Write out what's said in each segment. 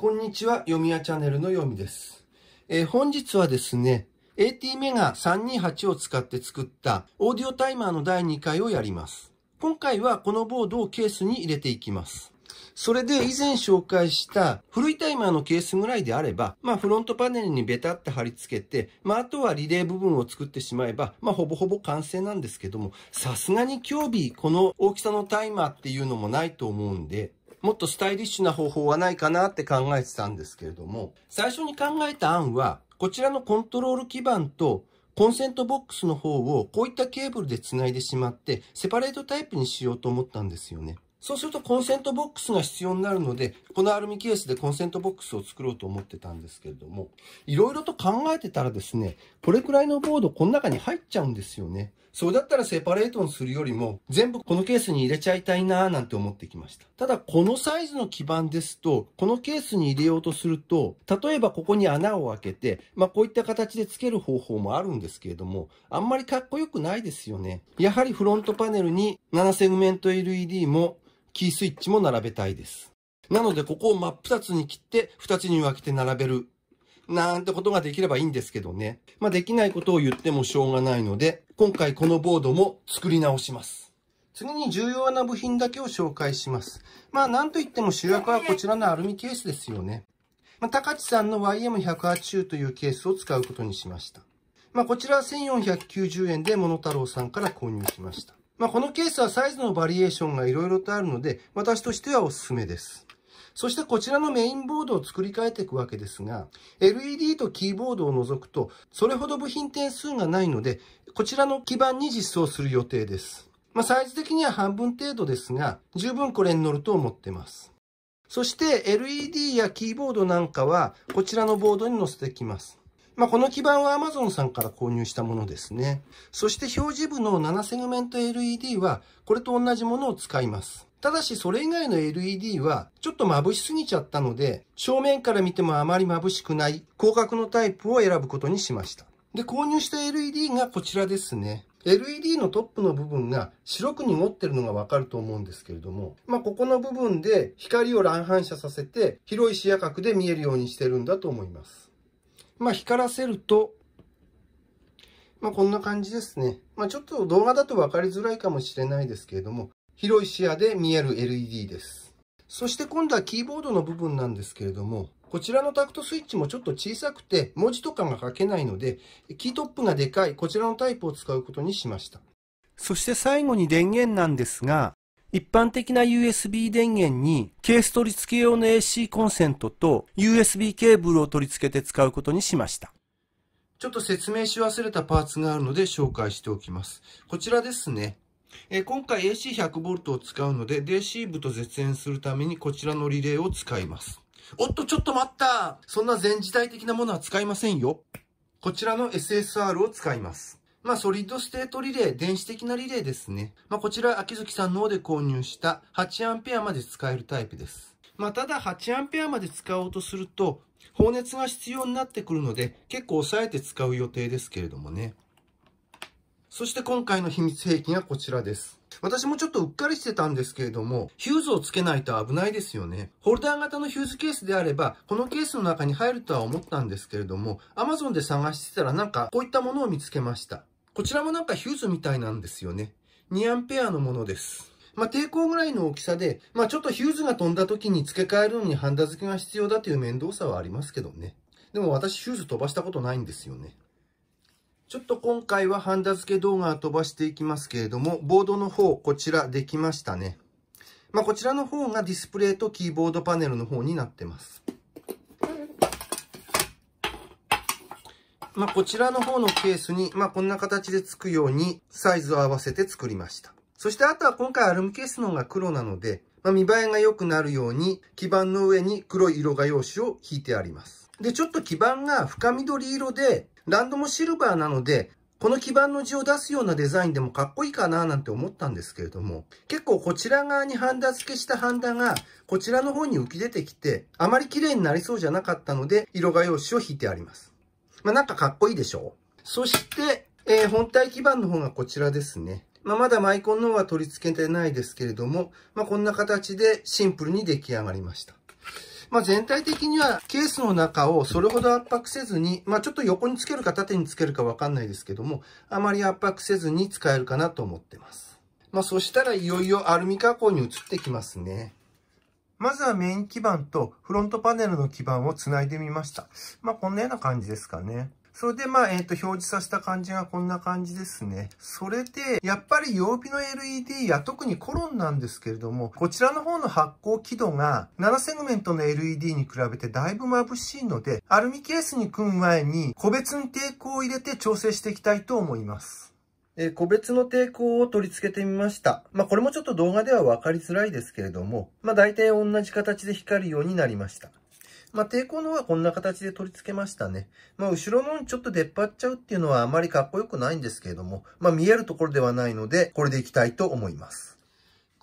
こんにちは、読みやチャンネルのよみです。えー、本日はですね、AT メガ328を使って作ったオーディオタイマーの第2回をやります。今回はこのボードをケースに入れていきます。それで以前紹介した古いタイマーのケースぐらいであれば、まあフロントパネルにベタって貼り付けて、まああとはリレー部分を作ってしまえば、まあほぼほぼ完成なんですけども、さすがに今日日この大きさのタイマーっていうのもないと思うんで、もっとスタイリッシュな方法はないかなって考えてたんですけれども、最初に考えた案は、こちらのコントロール基板とコンセントボックスの方をこういったケーブルでつないでしまって、セパレートタイプにしようと思ったんですよね。そうするとコンセントボックスが必要になるので、このアルミケースでコンセントボックスを作ろうと思ってたんですけれども、いろいろと考えてたらですね、これくらいのボードこの中に入っちゃうんですよね。そうだったらセパレートにするよりも、全部このケースに入れちゃいたいなぁなんて思ってきました。ただ、このサイズの基板ですと、このケースに入れようとすると、例えばここに穴を開けて、まあこういった形で付ける方法もあるんですけれども、あんまりかっこよくないですよね。やはりフロントパネルに7セグメント LED もキースイッチも並べたいです。なのでここを真っ二つに切って二つに分けて並べる。なんてことができればいいんですけどね。まあ、できないことを言ってもしょうがないので、今回このボードも作り直します。次に重要な部品だけを紹介します。まあ、なんといっても主役はこちらのアルミケースですよね。まあ、高地さんの YM180 というケースを使うことにしました。まあ、こちらは1490円でモノタロウさんから購入しました。まあ、このケースはサイズのバリエーションがいろいろとあるので、私としてはおすすめです。そしてこちらのメインボードを作り変えていくわけですが、LED とキーボードを除くと、それほど部品点数がないので、こちらの基板に実装する予定です。まあ、サイズ的には半分程度ですが、十分これに乗ると思ってます。そして LED やキーボードなんかは、こちらのボードに載せてきます。まあ、この基板は Amazon さんから購入したものですね。そして表示部の7セグメント LED は、これと同じものを使います。ただし、それ以外の LED は、ちょっと眩しすぎちゃったので、正面から見てもあまり眩しくない、広角のタイプを選ぶことにしました。で、購入した LED がこちらですね。LED のトップの部分が白く濁ってるのがわかると思うんですけれども、まあ、ここの部分で光を乱反射させて、広い視野角で見えるようにしてるんだと思います。まあ、光らせると、まあ、こんな感じですね。まあ、ちょっと動画だと分かりづらいかもしれないですけれども、広い視野で見える LED です。そして今度はキーボードの部分なんですけれども、こちらのタクトスイッチもちょっと小さくて文字とかが書けないので、キートップがでかいこちらのタイプを使うことにしました。そして最後に電源なんですが、一般的な USB 電源にケース取り付け用の AC コンセントと USB ケーブルを取り付けて使うことにしました。ちょっと説明し忘れたパーツがあるので紹介しておきます。こちらですね。え今回 AC100V を使うので DC 部と絶縁するためにこちらのリレーを使います。おっとちょっと待ったそんな全時代的なものは使いませんよ。こちらの SSR を使います。まあ、ソリッドステートリレー、電子的なリレーですね。まあ、こちら、秋月さんの方で購入した 8A まで使えるタイプです。まあ、ただ 8A まで使おうとすると、放熱が必要になってくるので、結構抑えて使う予定ですけれどもね。そして今回の秘密兵器がこちらです。私もちょっとうっかりしてたんですけれども、ヒューズをつけないと危ないですよね。ホルダー型のヒューズケースであれば、このケースの中に入るとは思ったんですけれども、Amazon で探してたらなんかこういったものを見つけました。こちらもなんかヒューズみたいなんですよね。2アンペアのものです。まあ、抵抗ぐらいの大きさで、まあ、ちょっとヒューズが飛んだ時に付け替えるのにハンダ付けが必要だという面倒さはありますけどね。でも私ヒューズ飛ばしたことないんですよね。ちょっと今回はハンダ付け動画飛ばしていきますけれども、ボードの方、こちらできましたね。まあ、こちらの方がディスプレイとキーボードパネルの方になってます。まあ、こちらの方のケースに、まあ、こんな形で付くようにサイズを合わせて作りました。そしてあとは今回アルミケースの方が黒なので、まあ、見栄えが良くなるように基板の上に黒い色画用紙を引いてあります。で、ちょっと基板が深緑色で、ランドもシルバーなので、この基板の字を出すようなデザインでもかっこいいかななんて思ったんですけれども、結構こちら側にハンダ付けしたハンダがこちらの方に浮き出てきて、あまり綺麗になりそうじゃなかったので、色画用紙を引いてあります。まあ、なんかかっこいいでしょそして、えー、本体基板の方がこちらですね。まあ、まだマイコンの方は取り付けてないですけれども、まあ、こんな形でシンプルに出来上がりました。まあ、全体的にはケースの中をそれほど圧迫せずに、まあ、ちょっと横につけるか縦につけるかわかんないですけども、あまり圧迫せずに使えるかなと思ってます。まあ、そしたらいよいよアルミ加工に移ってきますね。まずはメイン基板とフロントパネルの基板をつないでみました。まあ、こんなような感じですかね。それで、まあ、えっ、ー、と、表示させた感じがこんな感じですね。それで、やっぱり曜日の LED や特にコロンなんですけれども、こちらの方の発光輝度が7セグメントの LED に比べてだいぶ眩しいので、アルミケースに組む前に個別に抵抗を入れて調整していきたいと思います。え個別の抵抗を取り付けてみました。まあ、これもちょっと動画では分かりづらいですけれども、まあ、大体同じ形で光るようになりました。まあ、抵抗の方はこんな形で取り付けましたね。まあ、後ろのちょっと出っ張っちゃうっていうのはあまりかっこよくないんですけれども、まあ、見えるところではないので、これでいきたいと思います。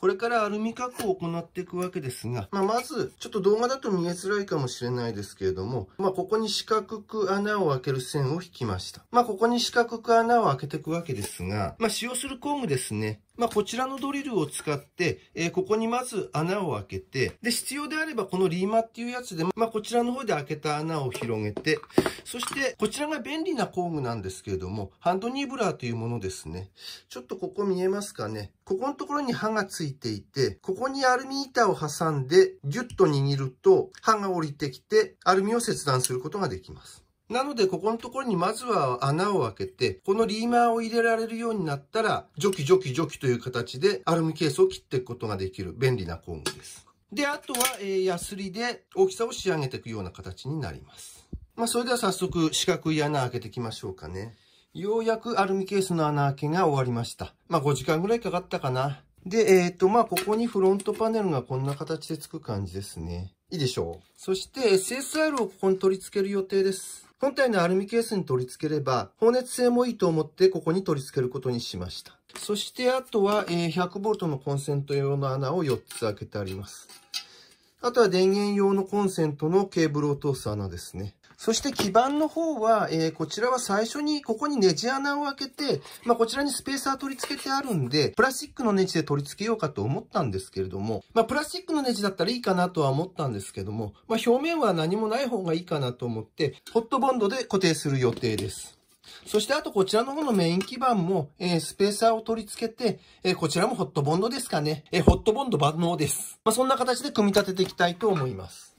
これからアルミ加工を行っていくわけですが、まあ、まず、ちょっと動画だと見えづらいかもしれないですけれども、まあ、ここに四角く穴を開ける線を引きました。まあ、ここに四角く穴を開けていくわけですが、まあ、使用する工具ですね。まあ、こちらのドリルを使って、えー、ここにまず穴を開けて、で、必要であればこのリーマっていうやつで、まあ、こちらの方で開けた穴を広げて、そして、こちらが便利な工具なんですけれども、ハンドニーブラーというものですね。ちょっとここ見えますかね。ここのところに刃がついていて、ここにアルミ板を挟んで、ギュッと握ると、刃が降りてきて、アルミを切断することができます。なので、ここのところにまずは穴を開けて、このリーマーを入れられるようになったら、除去除去除去という形でアルミケースを切っていくことができる便利な工具です。で、あとは、えー、ヤスリで大きさを仕上げていくような形になります。まあ、それでは早速、四角い穴開けていきましょうかね。ようやくアルミケースの穴開けが終わりました。まあ、5時間ぐらいかかったかな。で、えっ、ー、と、まあ、ここにフロントパネルがこんな形でつく感じですね。いいでしょう。そして SSR をここに取り付ける予定です。本体のアルミケースに取り付ければ、放熱性もいいと思ってここに取り付けることにしました。そしてあとは 100V のコンセント用の穴を4つ開けてあります。あとは電源用のコンセントのケーブルを通す穴ですね。そして基板の方は、えー、こちらは最初にここにネジ穴を開けて、まあ、こちらにスペーサー取り付けてあるんで、プラスチックのネジで取り付けようかと思ったんですけれども、まあ、プラスチックのネジだったらいいかなとは思ったんですけども、まあ、表面は何もない方がいいかなと思って、ホットボンドで固定する予定です。そしてあとこちらの方のメイン基板も、えー、スペーサーを取り付けて、えー、こちらもホットボンドですかね。えー、ホットボンド万能です。まあ、そんな形で組み立てていきたいと思います。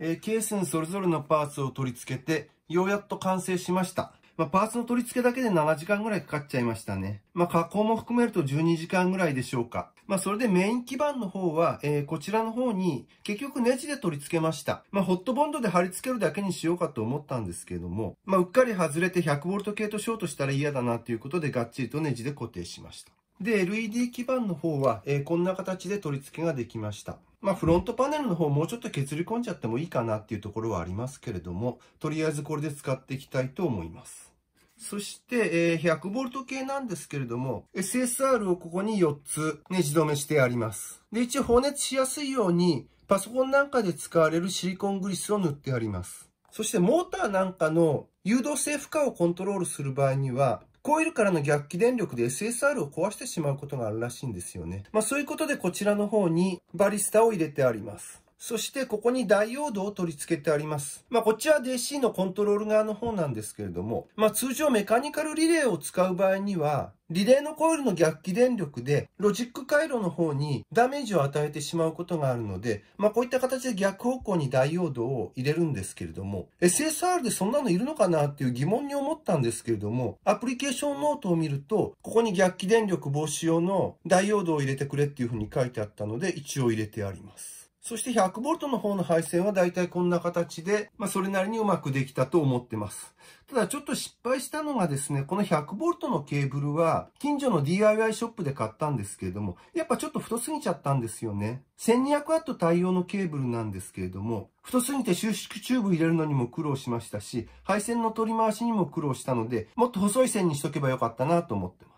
えー、ケースにそれぞれのパーツを取り付けて、ようやっと完成しました。まあ、パーツの取り付けだけで7時間ぐらいかかっちゃいましたね。まあ、加工も含めると12時間ぐらいでしょうか。まあ、それでメイン基板の方は、えー、こちらの方に結局ネジで取り付けました。まあ、ホットボンドで貼り付けるだけにしようかと思ったんですけども、まあ、うっかり外れて 100V 系とショートしたら嫌だなということでがっちりとネジで固定しました。で、LED 基板の方は、えー、こんな形で取り付けができました。まあ、フロントパネルの方もうちょっと削り込んじゃってもいいかなっていうところはありますけれども、とりあえずこれで使っていきたいと思います。そして、えー、100V 系なんですけれども、SSR をここに4つネジ止めしてあります。で、一応放熱しやすいように、パソコンなんかで使われるシリコングリスを塗ってあります。そしてモーターなんかの誘導性負荷をコントロールする場合には、コイルからの逆起電力で SSR を壊してしまうことがあるらしいんですよね。まあそういうことでこちらの方にバリスタを入れてあります。そしてここにダイオードを取り付けてあります。まあ、こっちは DC のコントロール側の方なんですけれども、まあ、通常メカニカルリレーを使う場合には、リレーのコイルの逆起電力で、ロジック回路の方にダメージを与えてしまうことがあるので、まあこういった形で逆方向にダイオードを入れるんですけれども、SSR でそんなのいるのかなっていう疑問に思ったんですけれども、アプリケーションノートを見ると、ここに逆起電力防止用のダイオードを入れてくれっていうふうに書いてあったので、一応入れてあります。そして 100V の方の配線はだいたいこんな形で、まあ、それなりにうまくできたと思ってます。ただちょっと失敗したのがですね、この 100V のケーブルは近所の DIY ショップで買ったんですけれども、やっぱちょっと太すぎちゃったんですよね。1200W 対応のケーブルなんですけれども、太すぎて収縮チューブ入れるのにも苦労しましたし、配線の取り回しにも苦労したので、もっと細い線にしとけばよかったなと思ってます。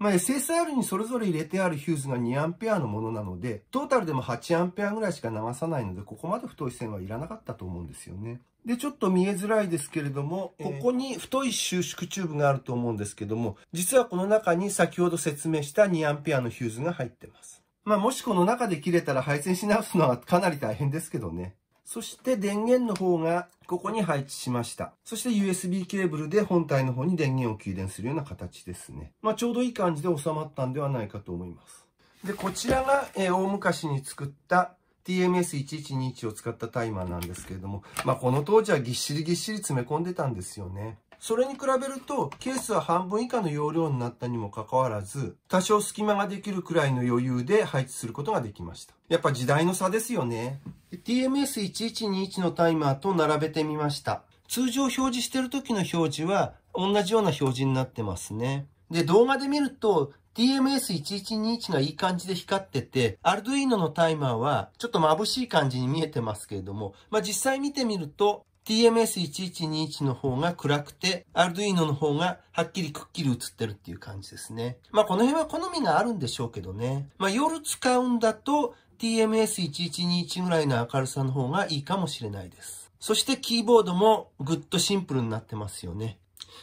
まあ、SSR にそれぞれ入れてあるヒューズが 2A のものなので、トータルでも 8A ぐらいしか流さないので、ここまで太い線はいらなかったと思うんですよね。で、ちょっと見えづらいですけれども、ここに太い収縮チューブがあると思うんですけども、実はこの中に先ほど説明した 2A のヒューズが入ってます。まあ、もしこの中で切れたら配線し直すのはかなり大変ですけどね。そして電源の方がここに配置しました。そして USB ケーブルで本体の方に電源を給電するような形ですね。まあ、ちょうどいい感じで収まったんではないかと思います。で、こちらが、えー、大昔に作った TMS1121 を使ったタイマーなんですけれども、まあ、この当時はぎっしりぎっしり詰め込んでたんですよね。それに比べると、ケースは半分以下の容量になったにもかかわらず、多少隙間ができるくらいの余裕で配置することができました。やっぱ時代の差ですよね。TMS1121 のタイマーと並べてみました。通常表示してる時の表示は同じような表示になってますね。で、動画で見ると、t m s 1 1 2 1がいい感じで光ってて、アルドイーノのタイマーはちょっと眩しい感じに見えてますけれども、まあ、実際見てみると、TMS1121 の方が暗くて、Arduino の方がはっきりくっきり映ってるっていう感じですね。まあこの辺は好みがあるんでしょうけどね。まあ夜使うんだと TMS1121 ぐらいの明るさの方がいいかもしれないです。そしてキーボードもぐっとシンプルになってますよね。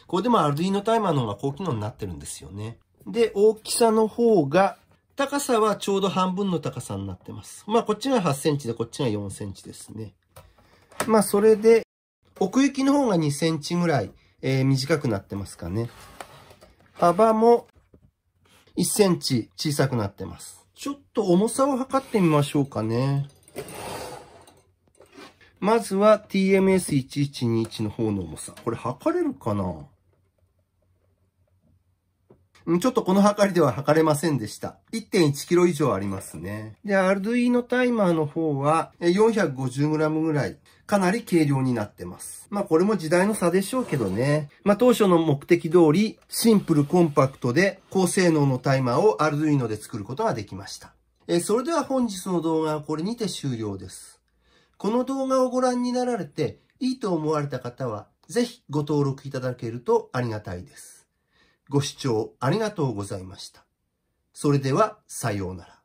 これでも Arduino タイマーの方が高機能になってるんですよね。で、大きさの方が高さはちょうど半分の高さになってます。まあこっちが8センチでこっちが4センチですね。まあそれで奥行きの方が2センチぐらい、えー、短くなってますかね。幅も1センチ小さくなってます。ちょっと重さを測ってみましょうかね。まずは TMS1121 の方の重さ。これ測れるかなちょっとこの測りでは測れませんでした。1.1キロ以上ありますね。で、Arduino タイマーの方は 450g ぐらい。かなり軽量になってます。まあこれも時代の差でしょうけどね。まあ当初の目的通り、シンプルコンパクトで高性能のタイマーを Arduino で作ることができました。えそれでは本日の動画はこれにて終了です。この動画をご覧になられていいと思われた方は、ぜひご登録いただけるとありがたいです。ご視聴ありがとうございました。それでは、さようなら。